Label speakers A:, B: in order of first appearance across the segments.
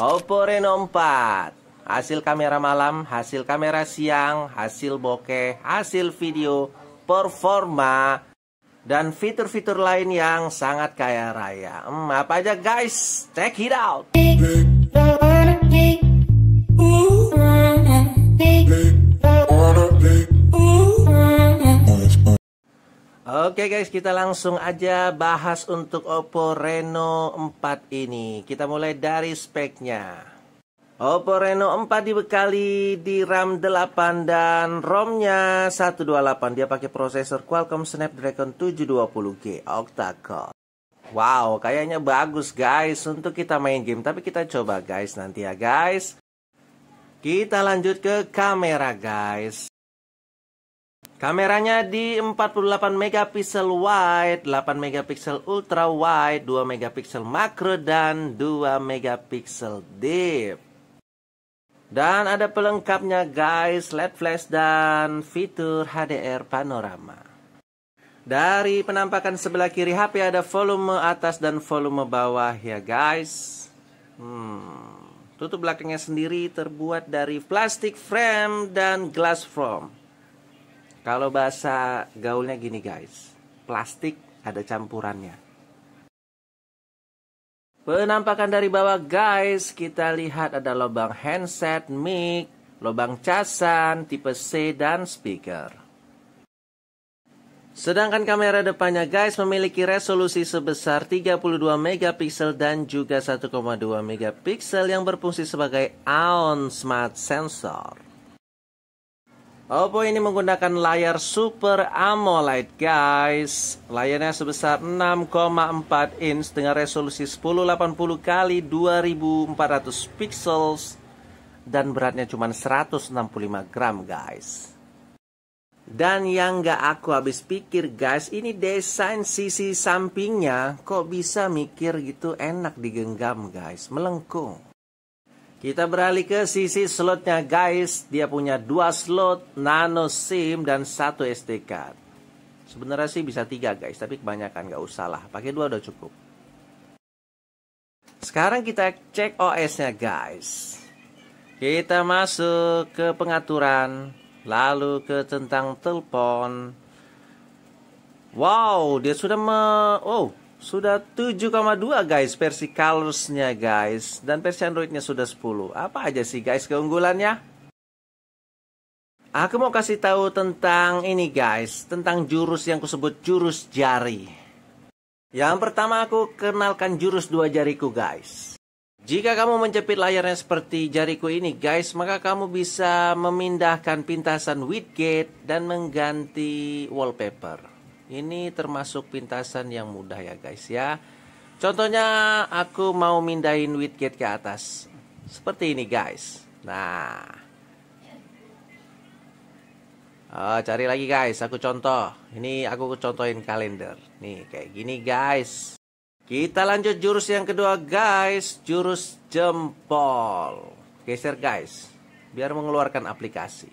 A: Oppo Reno 4 Hasil kamera malam, hasil kamera siang, hasil bokeh, hasil video, performa, dan fitur-fitur lain yang sangat kaya raya. Hmm, apa aja guys? Check it out! Oke guys, kita langsung aja bahas untuk Oppo Reno 4 ini. Kita mulai dari speknya. Oppo Reno 4 dibekali di RAM 8 dan ROM-nya 128. Dia pakai prosesor Qualcomm Snapdragon 720G octa-core. Wow, kayaknya bagus guys untuk kita main game. Tapi kita coba guys nanti ya guys. Kita lanjut ke kamera guys. Kameranya di 48 megapiksel wide, 8 megapiksel ultra wide, 2 megapiksel makro dan 2 megapiksel deep. Dan ada pelengkapnya guys, LED flash dan fitur HDR panorama. Dari penampakan sebelah kiri HP ada volume atas dan volume bawah ya guys. Hmm, tutup belakangnya sendiri terbuat dari plastik frame dan glass frame. Kalau bahasa gaulnya gini guys, plastik ada campurannya. Penampakan dari bawah guys, kita lihat ada lubang handset, mic, lubang casan, tipe C, dan speaker. Sedangkan kamera depannya guys memiliki resolusi sebesar 32 megapiksel dan juga 1,2 megapiksel yang berfungsi sebagai AON Smart Sensor. Oppo ini menggunakan layar Super AMOLED guys Layarnya sebesar 6,4 inch dengan resolusi 1080 kali 2400 pixels Dan beratnya cuma 165 gram guys dan yang gak aku habis pikir guys, ini desain sisi sampingnya kok bisa mikir gitu enak digenggam guys, melengkung. Kita beralih ke sisi slotnya guys. Dia punya dua slot nano SIM dan satu SD card. Sebenarnya sih bisa tiga guys, tapi kebanyakan gak usah lah. Pakai dua udah cukup. Sekarang kita cek OS-nya guys. Kita masuk ke pengaturan, lalu ke tentang telepon. Wow, dia sudah me... Oh, sudah 7,2 guys versi colorsnya guys Dan versi androidnya sudah 10 Apa aja sih guys keunggulannya? Aku mau kasih tahu tentang ini guys, tentang jurus yang kusebut jurus jari. Yang pertama aku kenalkan jurus dua jariku guys. Jika kamu menjepit layarnya seperti jariku ini guys, maka kamu bisa memindahkan pintasan widget dan mengganti wallpaper. Ini termasuk pintasan yang mudah ya guys ya. Contohnya aku mau mindahin widget ke atas. Seperti ini guys. Nah. Oh, cari lagi guys, aku contoh. Ini aku contohin kalender. Nih kayak gini guys. Kita lanjut jurus yang kedua guys, jurus jempol. Geser guys, biar mengeluarkan aplikasi.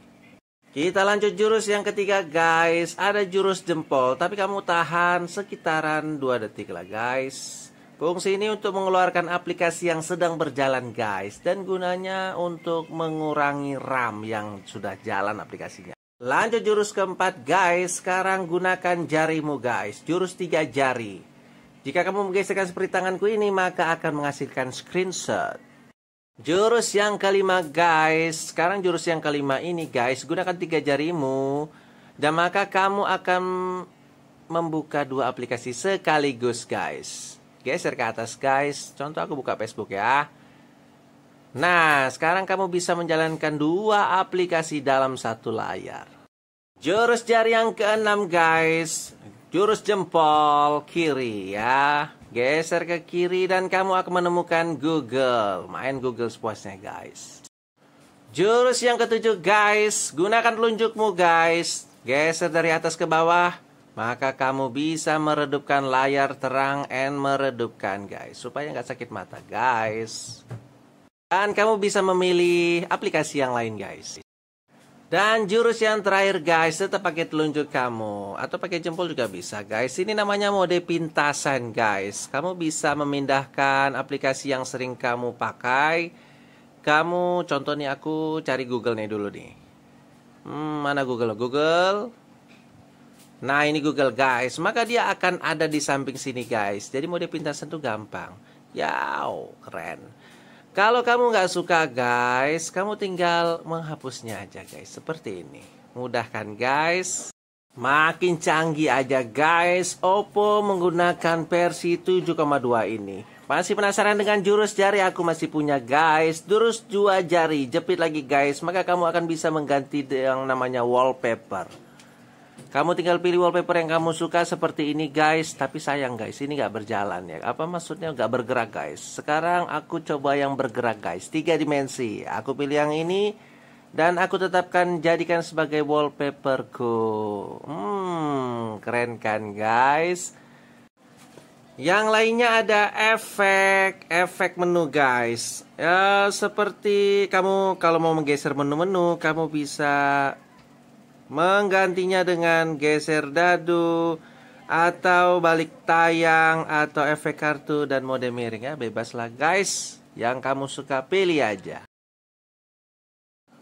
A: Kita lanjut jurus yang ketiga guys Ada jurus jempol Tapi kamu tahan sekitaran 2 detik lah guys Fungsi ini untuk mengeluarkan aplikasi yang sedang berjalan guys Dan gunanya untuk mengurangi RAM yang sudah jalan aplikasinya Lanjut jurus keempat guys Sekarang gunakan jarimu guys Jurus tiga jari Jika kamu menggesekkan seperti tanganku ini Maka akan menghasilkan screenshot Jurus yang kelima guys Sekarang jurus yang kelima ini guys Gunakan tiga jarimu Dan maka kamu akan Membuka dua aplikasi sekaligus guys Geser ke atas guys Contoh aku buka Facebook ya Nah sekarang kamu bisa menjalankan dua aplikasi dalam satu layar Jurus jari yang keenam guys Jurus jempol kiri ya Geser ke kiri dan kamu akan menemukan Google. Main Google sepuasnya guys. Jurus yang ketujuh guys, gunakan telunjukmu guys. Geser dari atas ke bawah, maka kamu bisa meredupkan layar terang and meredupkan guys. Supaya nggak sakit mata guys. Dan kamu bisa memilih aplikasi yang lain guys. Dan jurus yang terakhir guys, tetap pakai telunjuk kamu atau pakai jempol juga bisa guys. Ini namanya mode pintasan guys. Kamu bisa memindahkan aplikasi yang sering kamu pakai. Kamu contoh nih aku cari Google nih dulu nih. Hmm, mana Google? Google. Nah, ini Google guys. Maka dia akan ada di samping sini guys. Jadi mode pintasan tuh gampang. Yow keren. Kalau kamu nggak suka guys, kamu tinggal menghapusnya aja guys. Seperti ini. Mudah kan guys? Makin canggih aja guys, Oppo menggunakan versi 7,2 ini. Masih penasaran dengan jurus jari aku masih punya guys. Jurus dua jari, jepit lagi guys. Maka kamu akan bisa mengganti yang namanya wallpaper. Kamu tinggal pilih wallpaper yang kamu suka seperti ini guys. Tapi sayang guys, ini gak berjalan ya. Apa maksudnya gak bergerak guys? Sekarang aku coba yang bergerak guys. Tiga dimensi. Aku pilih yang ini. Dan aku tetapkan jadikan sebagai wallpaperku. Hmm, keren kan guys? Yang lainnya ada efek, efek menu guys. Ya, seperti kamu kalau mau menggeser menu-menu, kamu bisa menggantinya dengan geser dadu atau balik tayang atau efek kartu dan mode miring ya bebaslah guys yang kamu suka pilih aja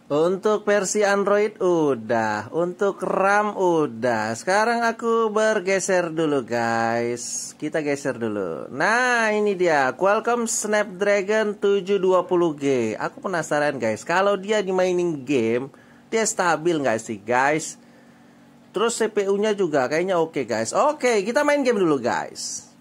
A: untuk versi Android udah, untuk RAM udah. Sekarang aku bergeser dulu guys. Kita geser dulu. Nah, ini dia Qualcomm Snapdragon 720G. Aku penasaran guys, kalau dia dimainin game dia stabil nggak sih guys terus CPU nya juga kayaknya oke okay, guys oke okay, kita main game dulu guys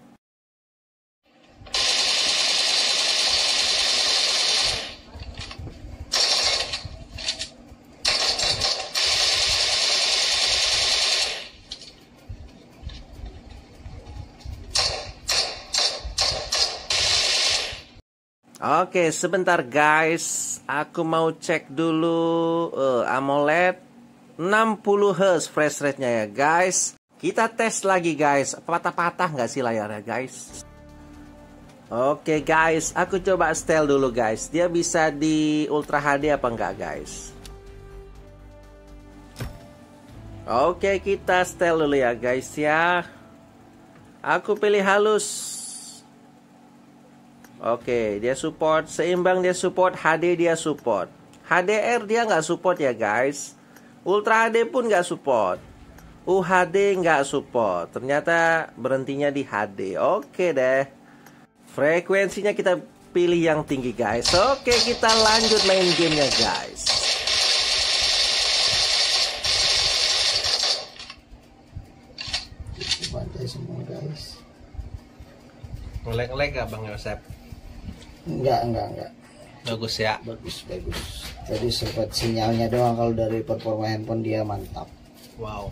A: Oke, sebentar guys. Aku mau cek dulu uh, AMOLED 60 Hz fresh rate-nya ya, guys. Kita tes lagi, guys. Patah-patah nggak sih layarnya, guys? Oke, guys. Aku coba setel dulu, guys. Dia bisa di Ultra HD apa enggak, guys? Oke, kita setel dulu ya, guys ya. Aku pilih halus. Oke, dia support seimbang dia support HD dia support. HDR dia nggak support ya guys. Ultra HD pun nggak support. UHD nggak support. Ternyata berhentinya di HD. Oke deh. Frekuensinya kita pilih yang tinggi guys. Oke, kita lanjut main gamenya guys. Bantai semua guys. Bang Yosep? Enggak, enggak, enggak. Bagus ya. Bagus, bagus. Jadi sempat sinyalnya doang kalau dari performa handphone dia mantap. Wow.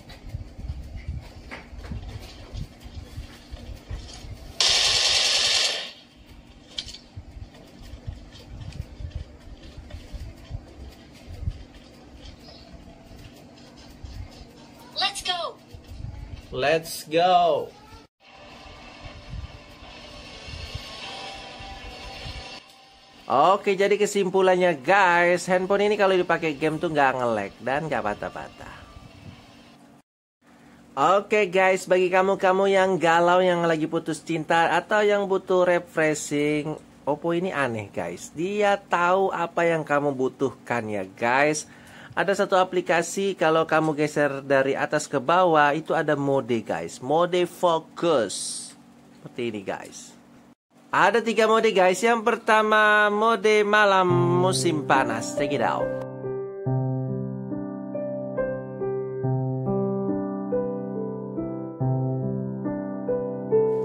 A: Let's go. Let's go. Oke, jadi kesimpulannya guys, handphone ini kalau dipakai game tuh nggak ngelek dan nggak patah-patah. Oke guys, bagi kamu-kamu yang galau, yang lagi putus cinta, atau yang butuh refreshing, Oppo ini aneh guys. Dia tahu apa yang kamu butuhkan ya guys. Ada satu aplikasi kalau kamu geser dari atas ke bawah itu ada mode guys. Mode fokus. Seperti ini guys. Ada tiga mode guys. Yang pertama mode malam musim panas. Check it out.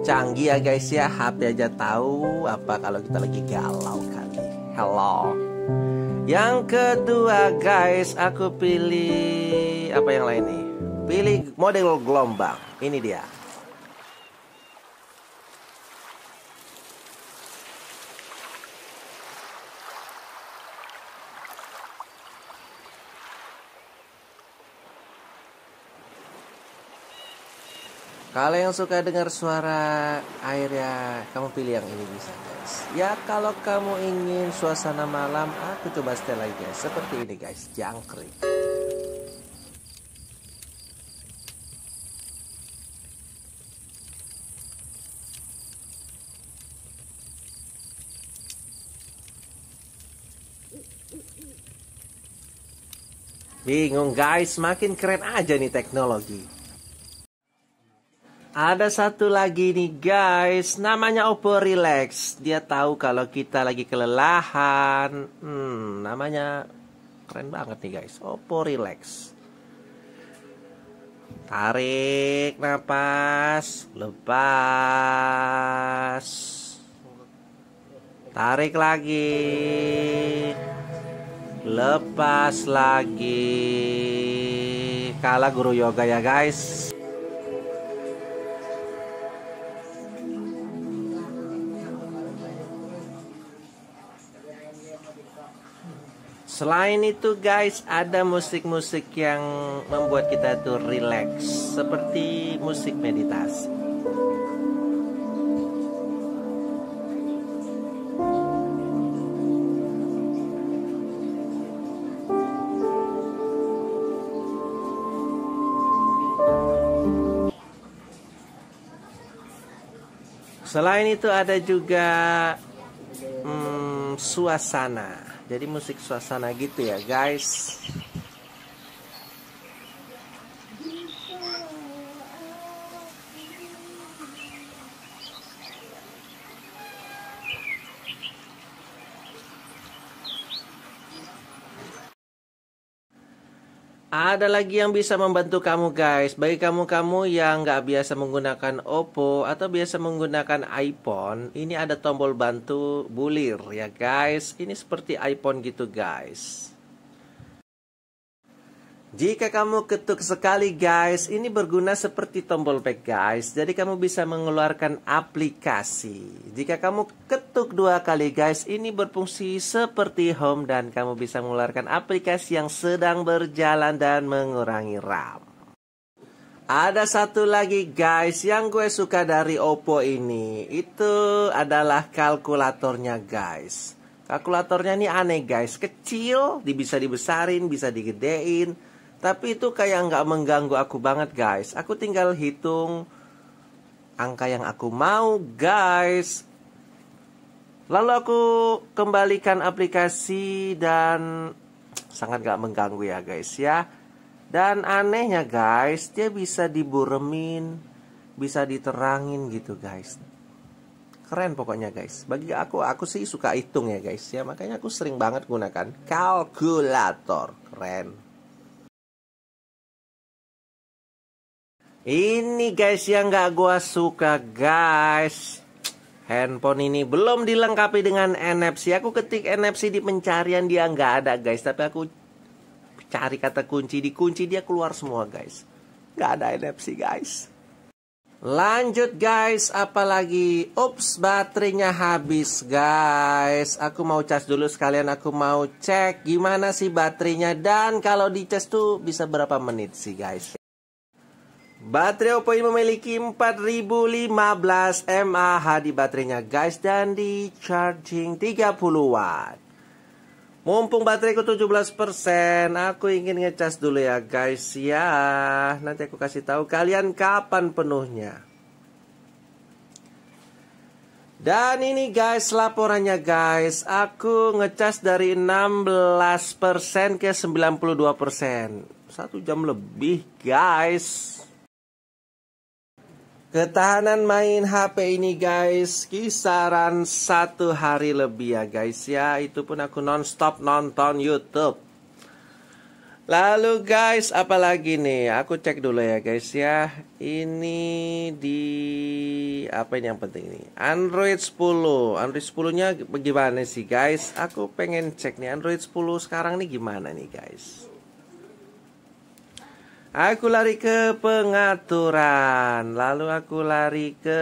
A: Canggih ya guys ya. HP aja tahu apa kalau kita lagi galau kali. Hello. Yang kedua guys, aku pilih apa yang lain nih? Pilih model gelombang. Ini dia. Kalau yang suka dengar suara air ya, kamu pilih yang ini bisa guys. Ya kalau kamu ingin suasana malam, aku coba setel lagi guys. Ya. Seperti ini guys, jangkrik. Bingung guys, makin keren aja nih teknologi. Ada satu lagi nih guys, namanya Oppo Relax. Dia tahu kalau kita lagi kelelahan. Hmm, namanya keren banget nih guys, Oppo Relax. Tarik nafas, lepas. Tarik lagi. Lepas lagi. Kalah guru yoga ya guys. Selain itu guys ada musik-musik yang membuat kita tuh relax seperti musik meditasi. Selain itu ada juga hmm, suasana jadi musik suasana gitu ya guys Ada lagi yang bisa membantu kamu guys Bagi kamu-kamu yang nggak biasa menggunakan Oppo Atau biasa menggunakan iPhone Ini ada tombol bantu bulir ya guys Ini seperti iPhone gitu guys jika kamu ketuk sekali guys, ini berguna seperti tombol back guys. Jadi kamu bisa mengeluarkan aplikasi. Jika kamu ketuk dua kali guys, ini berfungsi seperti home dan kamu bisa mengeluarkan aplikasi yang sedang berjalan dan mengurangi RAM. Ada satu lagi guys yang gue suka dari Oppo ini. Itu adalah kalkulatornya guys. Kalkulatornya ini aneh guys, kecil, bisa dibesarin, bisa digedein tapi itu kayak nggak mengganggu aku banget guys. Aku tinggal hitung angka yang aku mau guys. Lalu aku kembalikan aplikasi dan sangat nggak mengganggu ya guys ya. Dan anehnya guys, dia bisa diburemin, bisa diterangin gitu guys. Keren pokoknya guys. Bagi aku, aku sih suka hitung ya guys ya. Makanya aku sering banget gunakan kalkulator. Keren. Ini guys yang gak gua suka guys Handphone ini belum dilengkapi dengan NFC Aku ketik NFC di pencarian dia nggak ada guys Tapi aku cari kata kunci Dikunci dia keluar semua guys Gak ada NFC guys Lanjut guys Apalagi Ups baterainya habis guys Aku mau cas dulu sekalian Aku mau cek gimana sih baterainya Dan kalau di tuh bisa berapa menit sih guys Baterai Oppo ini memiliki 4015 mAh di baterainya guys dan di charging 30 watt. Mumpung bateraiku 17%, aku ingin ngecas dulu ya guys ya. Nanti aku kasih tahu kalian kapan penuhnya. Dan ini guys laporannya guys, aku ngecas dari 16% ke 92%. Satu jam lebih guys. Ketahanan main HP ini guys Kisaran satu hari lebih ya guys ya Itu pun aku nonstop nonton Youtube Lalu guys apalagi nih Aku cek dulu ya guys ya Ini di Apa ini yang penting ini Android 10 Android 10 nya bagaimana sih guys Aku pengen cek nih Android 10 sekarang nih gimana nih guys Aku lari ke pengaturan, lalu aku lari ke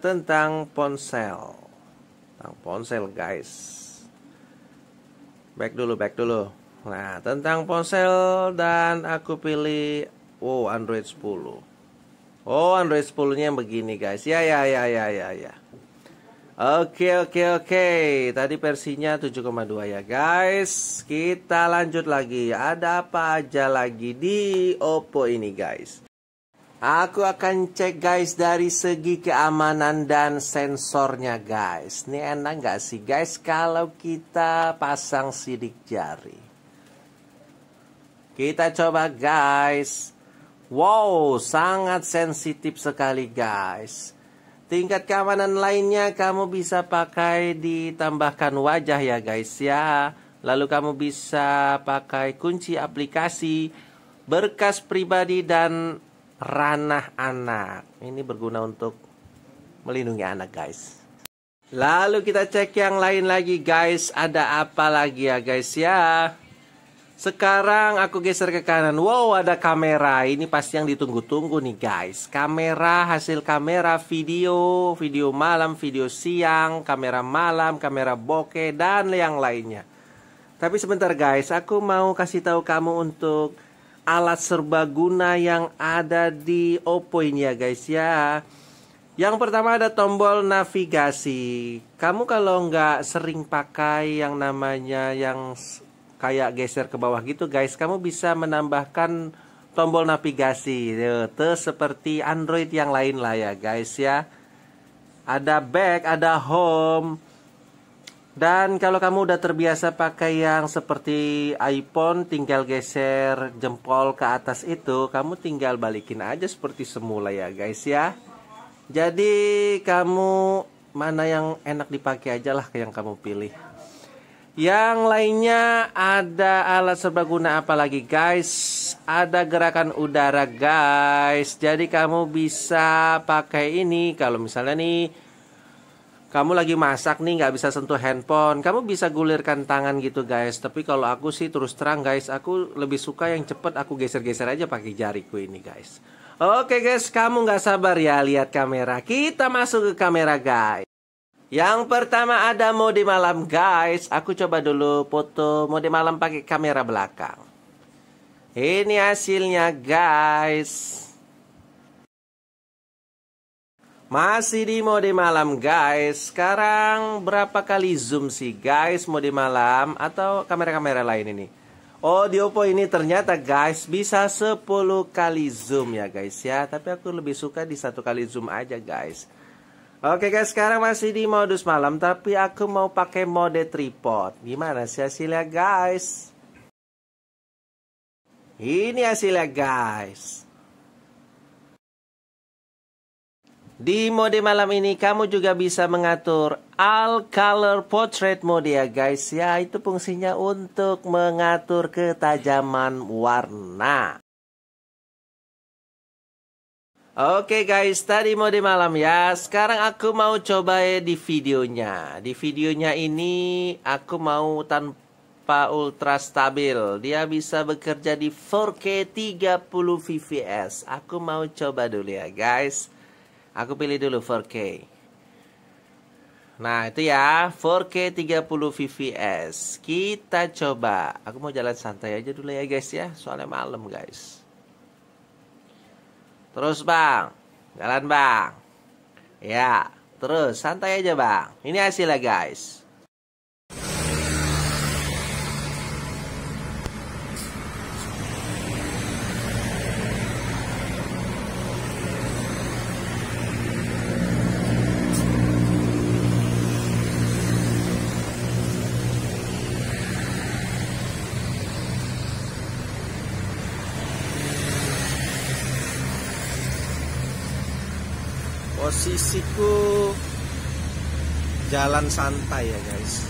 A: tentang ponsel. Tentang ponsel, guys. Back dulu, back dulu. Nah, tentang ponsel dan aku pilih oh Android 10. Oh, Android 10-nya begini, guys. Ya, ya, ya, ya, ya, ya. Oke oke oke. Tadi versinya 7,2 ya guys. Kita lanjut lagi. Ada apa aja lagi di Oppo ini guys? Aku akan cek guys dari segi keamanan dan sensornya guys. Ini enak gak sih guys kalau kita pasang sidik jari? Kita coba guys. Wow, sangat sensitif sekali guys. Tingkat keamanan lainnya kamu bisa pakai ditambahkan wajah ya guys ya. Lalu kamu bisa pakai kunci aplikasi, berkas pribadi dan ranah anak. Ini berguna untuk melindungi anak guys. Lalu kita cek yang lain lagi guys, ada apa lagi ya guys ya? Sekarang aku geser ke kanan. Wow, ada kamera. Ini pasti yang ditunggu-tunggu nih, guys. Kamera, hasil kamera, video, video malam, video siang, kamera malam, kamera bokeh, dan yang lainnya. Tapi sebentar, guys. Aku mau kasih tahu kamu untuk alat serbaguna yang ada di Oppo ini ya, guys ya. Yang pertama ada tombol navigasi. Kamu kalau nggak sering pakai yang namanya yang kayak geser ke bawah gitu guys kamu bisa menambahkan tombol navigasi itu seperti Android yang lain lah ya guys ya ada back ada home dan kalau kamu udah terbiasa pakai yang seperti iPhone tinggal geser jempol ke atas itu kamu tinggal balikin aja seperti semula ya guys ya jadi kamu mana yang enak dipakai aja lah yang kamu pilih yang lainnya ada alat serbaguna apa lagi guys? Ada gerakan udara guys. Jadi kamu bisa pakai ini kalau misalnya nih kamu lagi masak nih nggak bisa sentuh handphone, kamu bisa gulirkan tangan gitu guys. Tapi kalau aku sih terus terang guys, aku lebih suka yang cepet aku geser-geser aja pakai jariku ini guys. Oke guys, kamu nggak sabar ya lihat kamera. Kita masuk ke kamera guys. Yang pertama ada mode malam guys Aku coba dulu foto mode malam pakai kamera belakang Ini hasilnya guys Masih di mode malam guys Sekarang berapa kali zoom sih guys mode malam Atau kamera-kamera lain ini Oh di Oppo ini ternyata guys bisa 10 kali zoom ya guys ya Tapi aku lebih suka di satu kali zoom aja guys Oke guys, sekarang masih di modus malam tapi aku mau pakai mode tripod. Gimana sih hasilnya guys? Ini hasilnya guys. Di mode malam ini kamu juga bisa mengatur all color portrait mode ya guys ya. Itu fungsinya untuk mengatur ketajaman warna. Oke okay guys, tadi mau di malam ya. Sekarang aku mau coba di videonya. Di videonya ini aku mau tanpa ultra stabil. Dia bisa bekerja di 4K 30 fps. Aku mau coba dulu ya guys. Aku pilih dulu 4K. Nah itu ya 4K 30 fps. Kita coba. Aku mau jalan santai aja dulu ya guys ya. Soalnya malam guys. Terus bang, jalan bang. Ya, terus santai aja bang. Ini hasilnya guys. posisiku jalan santai ya guys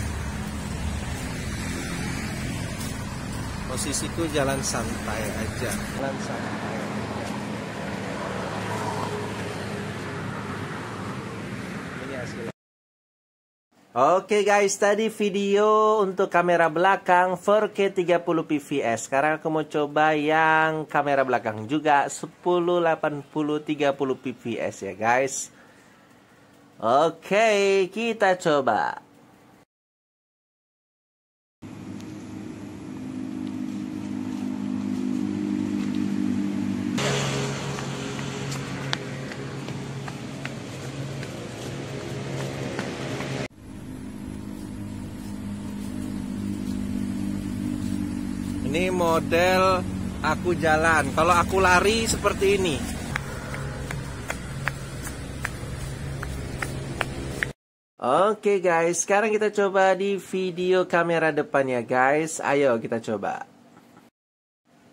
A: posisiku jalan santai aja jalan santai Oke okay guys, tadi video untuk kamera belakang 4K 30 pvs Sekarang aku mau coba yang kamera belakang juga 1080 30 pvs ya guys. Oke, okay, kita coba. model aku jalan. Kalau aku lari seperti ini. Oke okay guys, sekarang kita coba di video kamera depan ya guys. Ayo kita coba.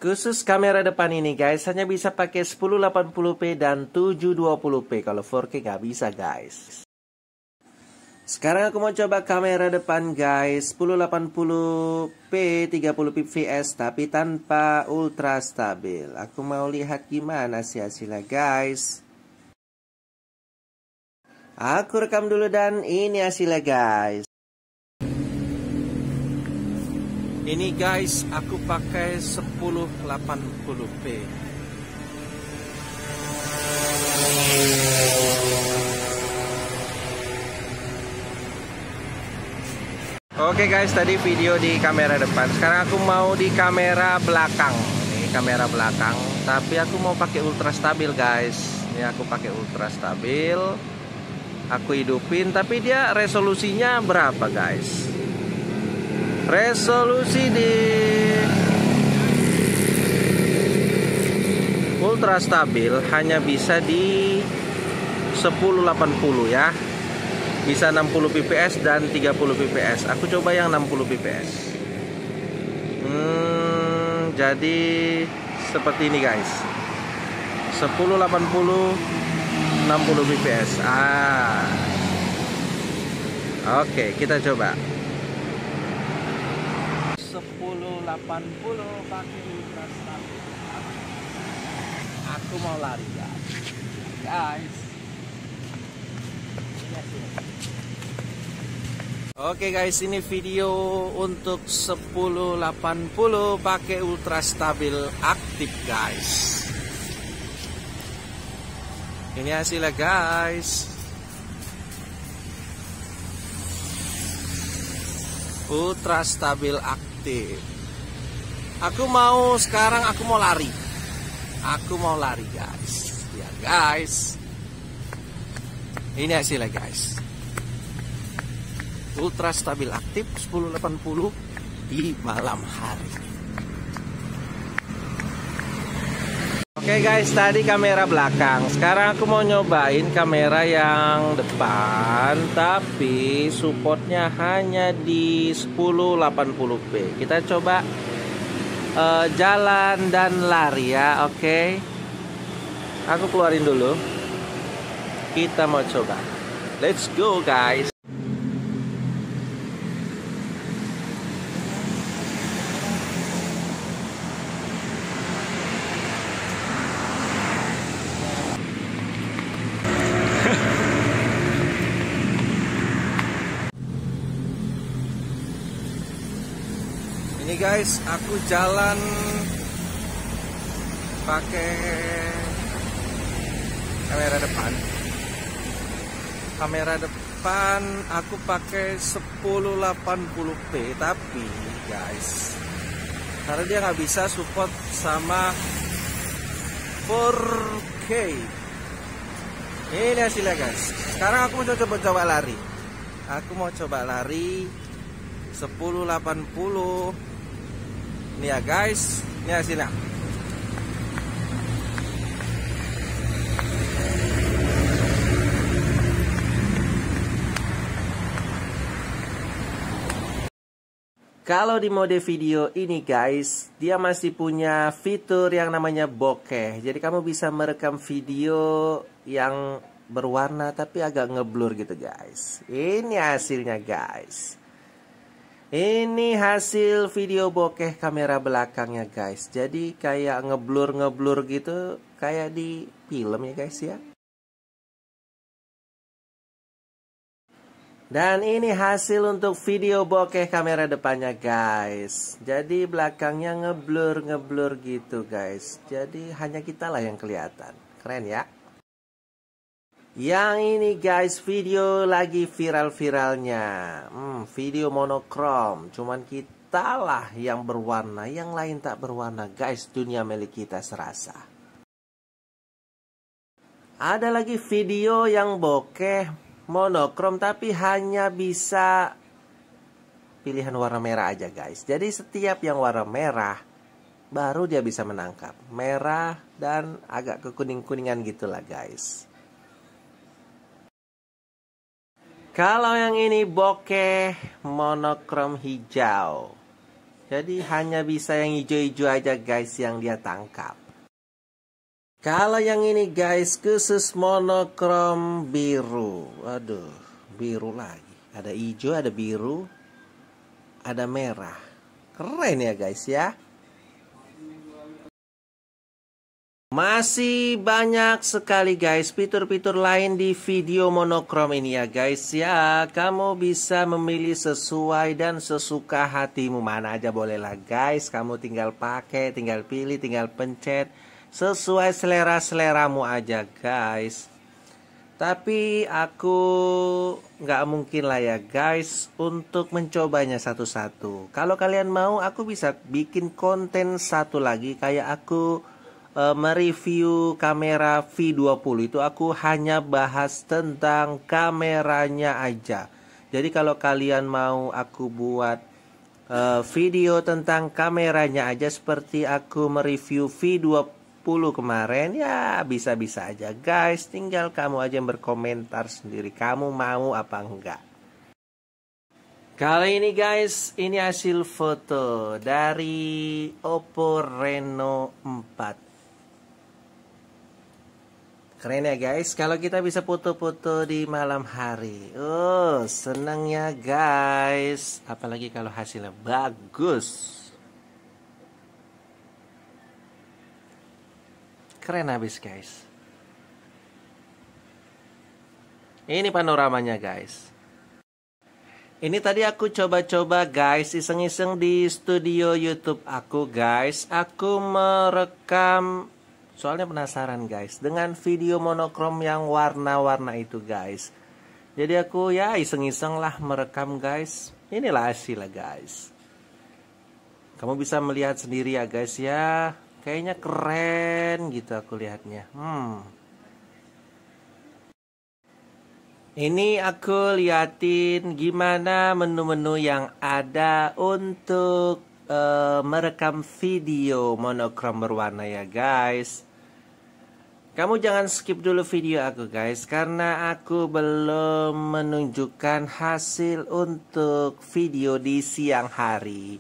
A: Khusus kamera depan ini guys, hanya bisa pakai 1080p dan 720p. Kalau 4K nggak bisa guys. Sekarang aku mau coba kamera depan guys 1080p 30 fps tapi tanpa ultra stabil Aku mau lihat gimana sih hasilnya guys Aku rekam dulu dan ini hasilnya guys Ini guys aku pakai 1080p Oke okay guys, tadi video di kamera depan. Sekarang aku mau di kamera belakang. Ini kamera belakang, tapi aku mau pakai ultra stabil guys. Ini aku pakai ultra stabil. Aku hidupin, tapi dia resolusinya berapa guys? Resolusi di ultra stabil hanya bisa di 1080 ya bisa 60 pps dan 30 pps aku coba yang 60 pps hmm, jadi seperti ini guys 1080 60 pps ah oke okay, kita coba 1080 pakai aku mau lari guys guys Oke okay guys, ini video untuk 1080 pakai ultra stabil aktif guys. Ini hasilnya guys. Ultra stabil aktif. Aku mau sekarang aku mau lari. Aku mau lari guys. Ya guys. Ini hasilnya guys ultra stabil aktif 1080 di malam hari oke okay guys tadi kamera belakang sekarang aku mau nyobain kamera yang depan tapi supportnya hanya di 1080p kita coba uh, jalan dan lari ya oke okay? aku keluarin dulu kita mau coba let's go guys ini guys aku jalan pakai kamera depan kamera depan aku pakai 1080p tapi guys karena dia nggak bisa support sama 4K ini hasilnya guys sekarang aku mau coba-coba lari aku mau coba lari 1080 ini ya guys ya, ini hasilnya Kalau di mode video ini guys, dia masih punya fitur yang namanya bokeh. Jadi kamu bisa merekam video yang berwarna tapi agak ngeblur gitu guys. Ini hasilnya guys. Ini hasil video bokeh kamera belakangnya guys Jadi kayak ngeblur-ngeblur gitu Kayak di film ya guys ya Dan ini hasil untuk video bokeh kamera depannya guys Jadi belakangnya ngeblur-ngeblur gitu guys Jadi hanya kita lah yang kelihatan Keren ya yang ini guys video lagi viral-viralnya hmm, Video monokrom Cuman kita lah yang berwarna Yang lain tak berwarna guys Dunia milik kita serasa Ada lagi video yang bokeh Monokrom tapi hanya bisa Pilihan warna merah aja guys Jadi setiap yang warna merah Baru dia bisa menangkap Merah dan agak kekuning-kuningan gitulah guys Kalau yang ini bokeh monokrom hijau. Jadi hanya bisa yang hijau-hijau aja guys yang dia tangkap. Kalau yang ini guys khusus monokrom biru. Aduh, biru lagi. Ada hijau, ada biru, ada merah. Keren ya guys ya. Masih banyak sekali guys fitur-fitur lain di video monokrom ini ya guys ya Kamu bisa memilih sesuai dan sesuka hatimu mana aja boleh lah guys Kamu tinggal pakai, tinggal pilih, tinggal pencet Sesuai selera-seleramu aja guys Tapi aku nggak mungkin lah ya guys untuk mencobanya satu-satu Kalau kalian mau aku bisa bikin konten satu lagi kayak aku Eh, mereview kamera V20 itu aku hanya bahas tentang kameranya aja. Jadi kalau kalian mau aku buat uh, video tentang kameranya aja seperti aku mereview V20 kemarin ya bisa-bisa aja guys tinggal kamu aja yang berkomentar sendiri kamu mau apa enggak Kali ini guys, ini hasil foto dari Oppo Reno 4 Keren ya guys, kalau kita bisa foto-foto di malam hari. Oh, seneng ya guys. Apalagi kalau hasilnya bagus. Keren habis guys. Ini panoramanya guys. Ini tadi aku coba-coba guys, iseng-iseng di studio YouTube aku guys. Aku merekam Soalnya penasaran guys dengan video monokrom yang warna-warna itu guys. Jadi aku ya iseng-iseng lah merekam guys. Inilah hasilnya guys. Kamu bisa melihat sendiri ya guys ya. Kayaknya keren gitu aku lihatnya. Hmm. Ini aku liatin gimana menu-menu yang ada untuk uh, merekam video monokrom berwarna ya guys. Kamu jangan skip dulu video aku guys Karena aku belum menunjukkan hasil untuk video di siang hari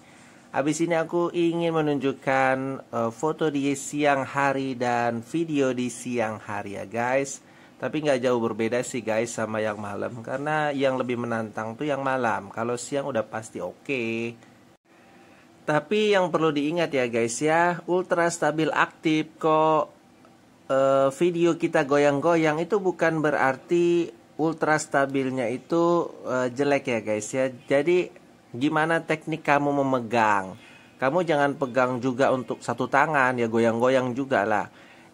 A: Habis ini aku ingin menunjukkan uh, foto di siang hari dan video di siang hari ya guys Tapi nggak jauh berbeda sih guys sama yang malam Karena yang lebih menantang tuh yang malam Kalau siang udah pasti oke okay. Tapi yang perlu diingat ya guys ya, ultra stabil aktif kok uh, video kita goyang-goyang itu bukan berarti ultra stabilnya itu uh, jelek ya guys ya. Jadi gimana teknik kamu memegang? Kamu jangan pegang juga untuk satu tangan ya goyang-goyang juga lah.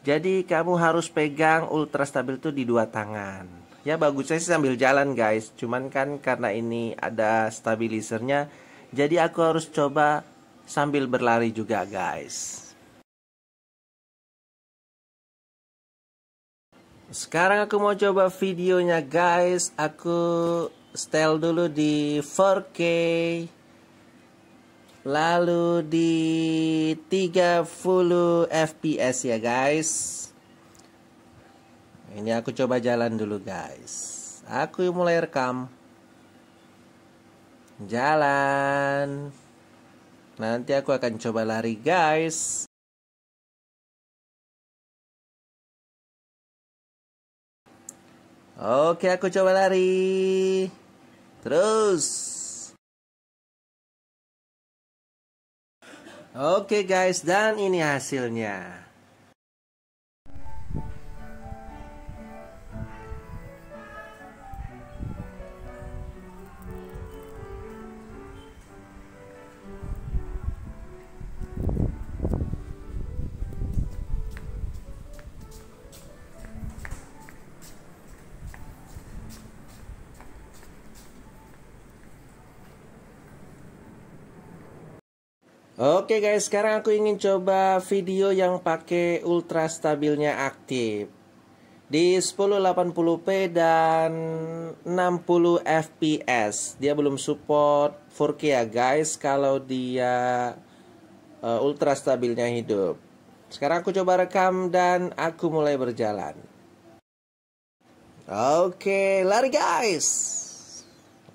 A: Jadi kamu harus pegang ultra stabil itu di dua tangan. Ya bagusnya sih sambil jalan guys. Cuman kan karena ini ada stabilisernya, jadi aku harus coba sambil berlari juga guys. Sekarang aku mau coba videonya guys. Aku setel dulu di 4K. Lalu di 30 fps ya guys. Ini aku coba jalan dulu guys. Aku mulai rekam. Jalan. Nanti aku akan coba lari guys. Oke, aku coba lari. Terus. Oke guys, dan ini hasilnya. Oke okay guys, sekarang aku ingin coba video yang pakai ultra stabilnya aktif di 1080p dan 60 fps. Dia belum support 4K ya guys kalau dia uh, ultra stabilnya hidup. Sekarang aku coba rekam dan aku mulai berjalan. Oke, okay, lari guys.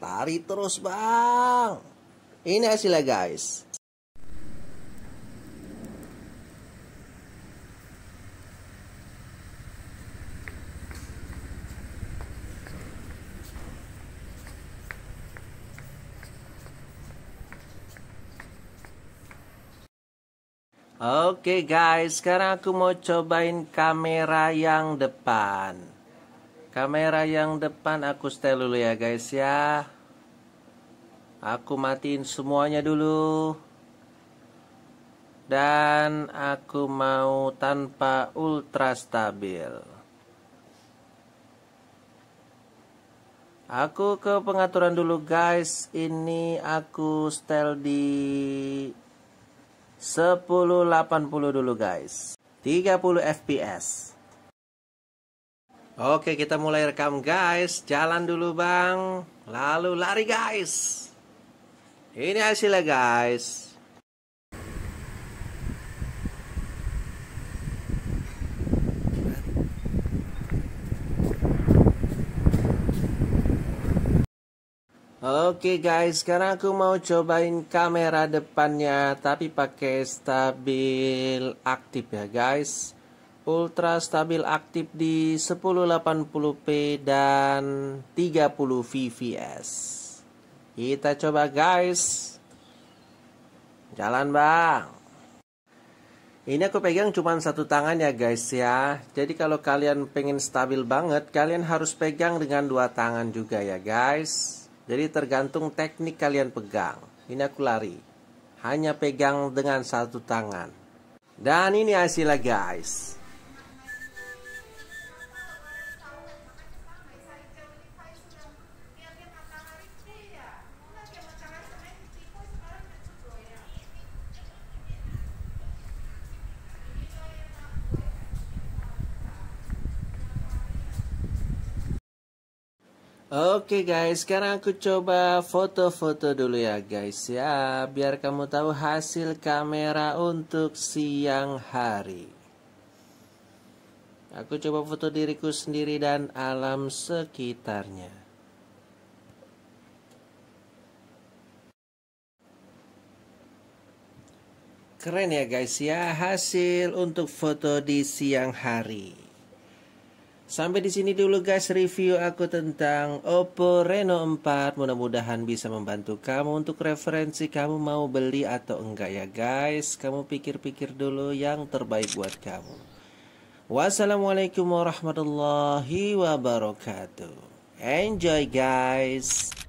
A: Lari terus, Bang. Ini hasilnya guys. Oke guys, sekarang aku mau cobain kamera yang depan. Kamera yang depan aku setel dulu ya guys ya. Aku matiin semuanya dulu. Dan aku mau tanpa ultra stabil. Aku ke pengaturan dulu guys. Ini aku setel di 1080 dulu guys 30 fps Oke kita mulai rekam guys Jalan dulu bang Lalu lari guys Ini hasilnya guys Oke guys, sekarang aku mau cobain kamera depannya tapi pakai stabil aktif ya guys. Ultra stabil aktif di 1080p dan 30 fps. Kita coba guys. Jalan bang. Ini aku pegang cuma satu tangan ya guys ya. Jadi kalau kalian pengen stabil banget, kalian harus pegang dengan dua tangan juga ya guys. Jadi tergantung teknik kalian pegang. Ini aku lari. Hanya pegang dengan satu tangan. Dan ini hasilnya guys. Oke guys, sekarang aku coba foto-foto dulu ya guys ya Biar kamu tahu hasil kamera untuk siang hari Aku coba foto diriku sendiri dan alam sekitarnya Keren ya guys ya hasil untuk foto di siang hari Sampai di sini dulu guys review aku tentang Oppo Reno 4. Mudah-mudahan bisa membantu kamu untuk referensi kamu mau beli atau enggak ya guys. Kamu pikir-pikir dulu yang terbaik buat kamu. Wassalamualaikum warahmatullahi wabarakatuh. Enjoy guys.